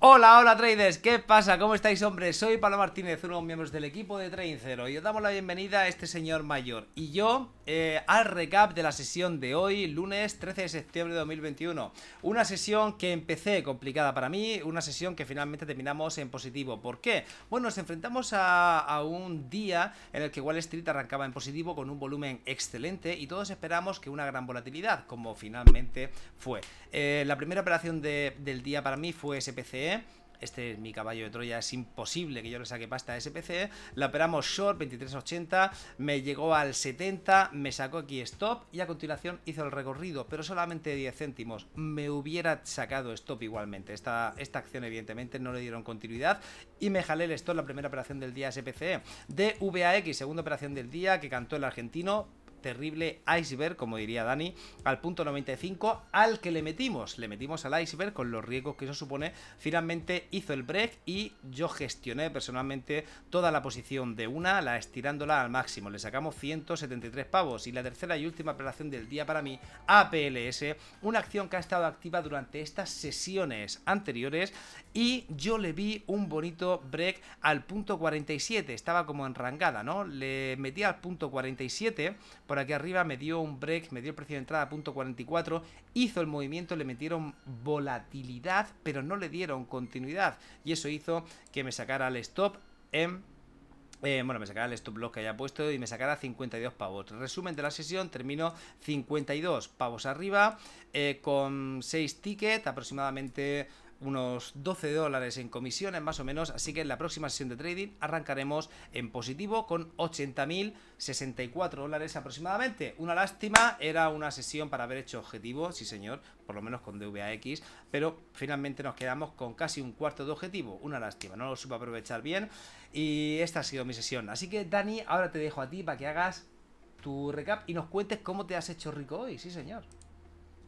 Hola, hola traders, ¿qué pasa? ¿Cómo estáis, hombres? Soy Pablo Martínez, uno de los miembros del equipo de train Zero y os damos la bienvenida a este señor mayor y yo eh, al recap de la sesión de hoy, lunes 13 de septiembre de 2021. Una sesión que empecé complicada para mí, una sesión que finalmente terminamos en positivo. ¿Por qué? Bueno, nos enfrentamos a, un día en el que Wall Street arrancaba en positivo con un volumen excelente y todos esperamos que una gran volatilidad, como finalmente fue. Eh, la primera operación del día para mí fue SPCE este es mi caballo de Troya, es imposible que yo le saque pasta a SPCE, la operamos short 23.80, me llegó al 70, me sacó aquí stop y a continuación hizo el recorrido, pero solamente 10 céntimos, me hubiera sacado stop igualmente, esta, esta acción evidentemente no le dieron continuidad y me jalé el stop la primera operación del día SPC, e. VAX. segunda operación del día que cantó el argentino, terrible iceberg, como diría Dani, al punto 95 al que le metimos. Le metimos al iceberg con los riesgos que eso supone. Finalmente hizo el break y yo gestioné personalmente toda la posición de una, la estirándola al máximo. Le sacamos 173 pavos y la tercera y última operación del día para mí, APLS, una acción que ha estado activa durante estas sesiones anteriores y yo le vi un bonito break al punto 47. Estaba como enrangada, ¿no? Le metí al punto 47, por aquí arriba, me dio un break, me dio el precio de entrada a .44, hizo el movimiento, le metieron volatilidad, pero no le dieron continuidad. Y eso hizo que me sacara el stop en eh, bueno, me sacara el stop loss que haya puesto y me sacara 52 pavos. Resumen de la sesión, termino 52 pavos arriba, eh, con 6 tickets, aproximadamente unos 12 dólares en comisiones más o menos, así que en la próxima sesión de trading arrancaremos en positivo con 80.064 dólares aproximadamente. Una lástima, era una sesión para haber hecho objetivo, sí señor, por lo menos con DVAX, pero finalmente nos quedamos con casi un cuarto de objetivo, una lástima, no lo supe aprovechar bien y esta ha sido mi sesión. Así que Dani, ahora te dejo a ti para que hagas tu recap y nos cuentes cómo te has hecho rico hoy, sí señor.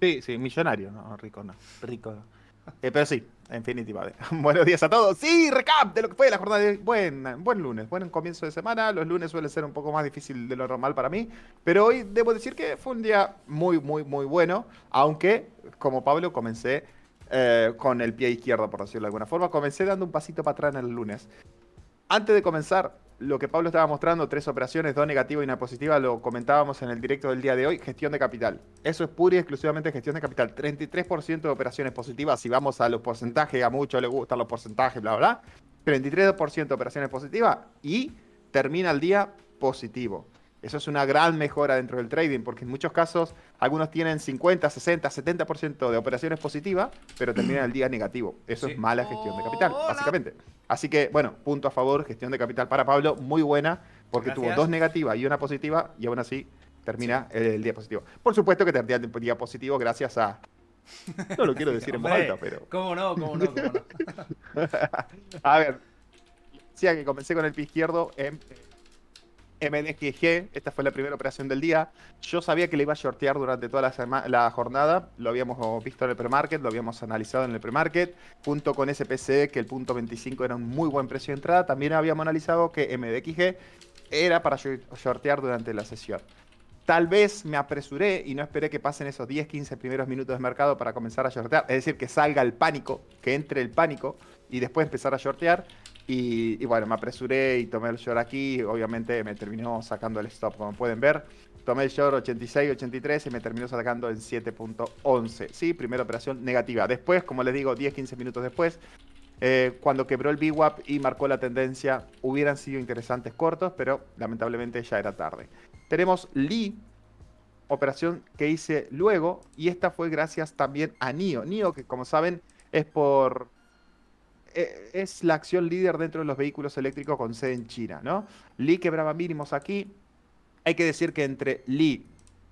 Sí, sí, millonario, no, rico no, rico no. Eh, pero sí, Infinity vale. Buenos días a todos. Sí, recap de lo que fue la jornada de buen, buen lunes, buen comienzo de semana. Los lunes suele ser un poco más difícil de lo normal para mí, pero hoy debo decir que fue un día muy, muy, muy bueno, aunque como Pablo comencé eh, con el pie izquierdo, por decirlo de alguna forma, comencé dando un pasito para atrás en el lunes. Antes de comenzar, lo que Pablo estaba mostrando, tres operaciones, dos negativas y una positiva, lo comentábamos en el directo del día de hoy, gestión de capital. Eso es pura y exclusivamente gestión de capital. 33% de operaciones positivas, si vamos a los porcentajes, a muchos les gustan los porcentajes, bla, bla. 33% de operaciones positivas y termina el día positivo. Eso es una gran mejora dentro del trading, porque en muchos casos algunos tienen 50, 60, 70% de operaciones positivas, pero terminan el día negativo. Eso es mala gestión de capital, básicamente. Así que, bueno, punto a favor, gestión de capital para Pablo, muy buena, porque tuvo dos negativas y una positiva, y aún así termina el, día positivo. Por supuesto que termina el día positivo gracias a... No lo quiero decir en voz alta, pero... ¿Cómo no? ¿Cómo no? a ver, decía que comencé con el pie izquierdo en MDXG, esta fue la primera operación del día. Yo sabía que le iba a shortear durante toda la, jornada, lo habíamos visto en el premarket, lo habíamos analizado en el premarket, junto con SPC, que el punto 25 era un muy buen precio de entrada, también habíamos analizado que MDXG era para shortear durante la sesión. Tal vez me apresuré y no esperé que pasen esos 10, 15 primeros minutos de mercado para comenzar a shortear, es decir, que salga el pánico, que entre el pánico y después empezar a shortear y, bueno, me apresuré y tomé el short aquí. Obviamente me terminó sacando el stop, como pueden ver. Tomé el short 86, 83 y me terminó sacando en 7.11. Sí, primera operación negativa. Después, como les digo, 10, 15 minutos después, eh, cuando quebró el VWAP y marcó la tendencia, hubieran sido interesantes cortos, pero lamentablemente ya era tarde. Tenemos Lee, operación que hice luego, y esta fue gracias también a NIO. NIO, que como saben, es por e, es la acción líder dentro de los vehículos eléctricos con sede en China, ¿no? Li quebraba mínimos aquí. Hay que decir que entre Li,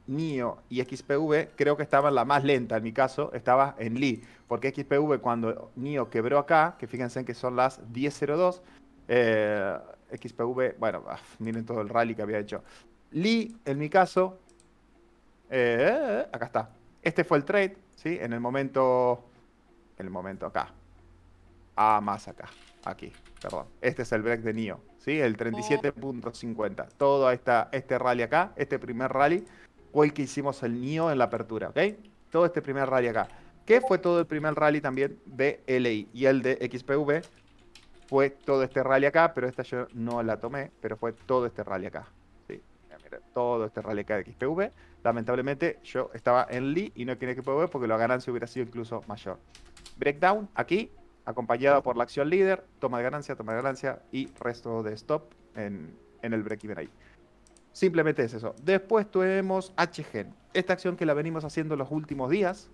NIO y XPV, creo que estaba la más lenta, en mi caso, estaba en Li, porque XPV cuando NIO quebró acá, que fíjense que son las 10.02, eh, XPV, bueno, ah, miren todo el rally que había hecho. Li, en mi caso, eh, eh, acá está. Este fue el trade, ¿sí? En el momento, en el momento acá, a más acá, aquí, perdón. Este es el break de Nio, ¿sí? El 37.50. Todo esta, este rally acá, este primer rally, fue el que hicimos el Nio en la apertura, ¿ok? Todo este primer rally acá. Que fue todo el primer rally también de LI. Y el de XPV fue todo este rally acá, pero esta yo no la tomé, pero fue todo este rally acá. ¿sí? todo este rally acá de XPV. Lamentablemente yo estaba en Li y no que XPV porque la ganancia hubiera sido incluso mayor. Breakdown aquí, acompañado por la acción líder, toma de ganancia, toma de ganancia y resto de stop en, el break-even ahí. Simplemente es eso. Después tuvimos HGen. Esta acción que la venimos haciendo los últimos días.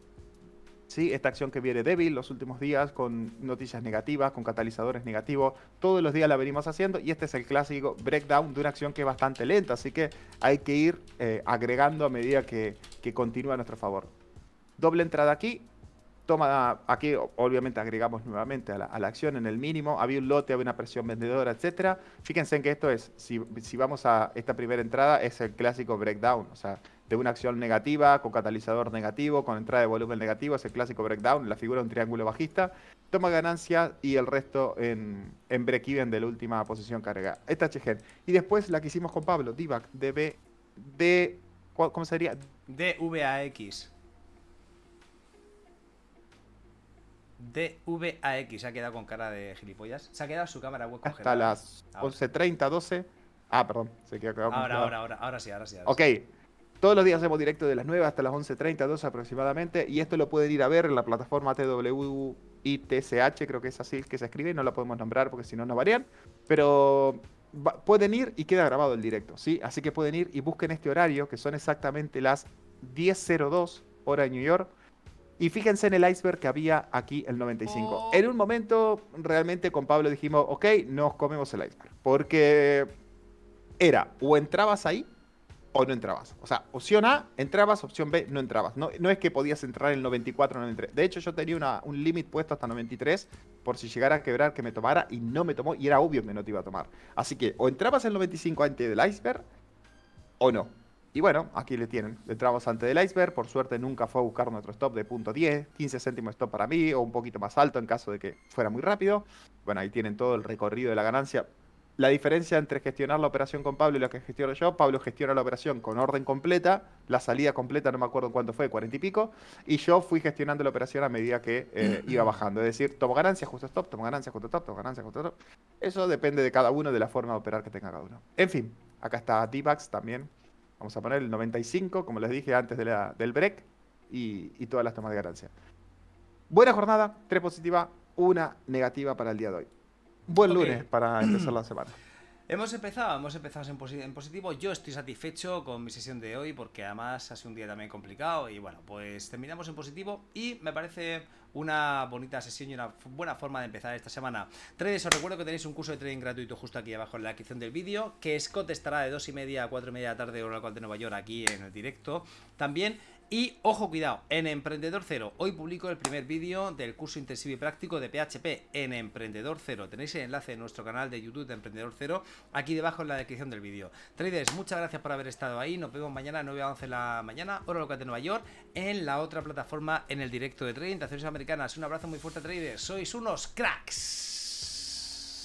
¿sí? Esta acción que viene débil los últimos días con noticias negativas, con catalizadores negativos. Todos los días la venimos haciendo y este es el clásico breakdown de una acción que es bastante lenta. Así que hay que ir eh, agregando a medida que, que continúa a nuestro favor. Doble entrada aquí, toma, aquí obviamente agregamos nuevamente a la, acción en el mínimo, había un lote, había una presión vendedora, etcétera. Fíjense en que esto es, si, vamos a esta primera entrada, es el clásico breakdown, o sea, de una acción negativa, con catalizador negativo, con entrada de volumen negativo, es el clásico breakdown, la figura de un triángulo bajista, toma ganancia y el resto en, break-even de la última posición cargada. Esta HGen. Y después la que hicimos con Pablo, DIVAC, DB, D, ¿cómo sería? DVAX. DVAX. Se ha quedado con cara de gilipollas. Se ha quedado su cámara web Hasta las 11.30, 12. Ah, perdón. Se queda ahora, ahora, ahora, ahora, sí, ahora sí. ok. Todos los días hacemos directo de las 9 hasta las 11.30, 12 aproximadamente. Y esto lo pueden ir a ver en la plataforma TWITCH, creo que es así que se escribe. No lo podemos nombrar porque si no no varían. Pero pueden ir y queda grabado el directo, ¿sí? Así que pueden ir y busquen este horario, que son exactamente las 10.02 hora de New York. Y fíjense en el iceberg que había aquí el 95. En un momento, realmente con Pablo dijimos, ok, nos comemos el iceberg. Porque era, o entrabas ahí o no entrabas. O sea, opción A, entrabas, opción B, no entrabas. No, no es que podías entrar en el 94 93. De hecho, yo tenía un límite puesto hasta 93 por si llegara a quebrar que me tomara y no me tomó y era obvio que no te iba a tomar. Así que o entrabas el 95 antes del iceberg o no. Y bueno, aquí le tienen. Entramos antes del iceberg. Por suerte nunca fue a buscar nuestro stop de punto 10, 15 céntimos stop para mí, o un poquito más alto en caso de que fuera muy rápido. Bueno, ahí tienen todo el recorrido de la ganancia. La diferencia entre gestionar la operación con Pablo y la que gestiono yo, Pablo gestiona la operación con orden completa, la salida completa, no me acuerdo cuánto fue, cuarenta y pico, y yo fui gestionando la operación a medida que eh, iba bajando. Es decir, tomo ganancia, justo stop, tomo ganancia, justo stop, tomo ganancia, justo stop. Eso depende de cada uno, de la forma de operar que tenga cada uno. En fin, acá está d también, Vamos a poner el 95, como les dije antes de la, del break, y, todas las tomas de ganancia. Buena jornada, tres positivas, una negativa para el día de hoy. Buen lunes para empezar la semana. Hemos empezado, hemos empezado en, positivo. Yo estoy satisfecho con mi sesión de hoy porque además ha sido un día también complicado y bueno, pues terminamos en positivo y me parece una bonita sesión y una buena forma de empezar esta semana. Traders, os recuerdo que tenéis un curso de trading gratuito justo aquí abajo en la descripción del vídeo, que Scott estará de 2 y media a 4 y media de la tarde hora local de Nueva York aquí en el directo. También y ojo, cuidado, en Emprendedor Cero, hoy publico el primer vídeo del curso intensivo y práctico de PHP en Emprendedor Cero. Tenéis el enlace en nuestro canal de YouTube de Emprendedor Cero, aquí debajo en la descripción del vídeo. Traders, muchas gracias por haber estado ahí. Nos vemos mañana a 9 a 11 de la mañana, hora local de Nueva York, en la otra plataforma, en el directo de trading de Acciones Americanas. Un abrazo muy fuerte, traders. Sois unos cracks.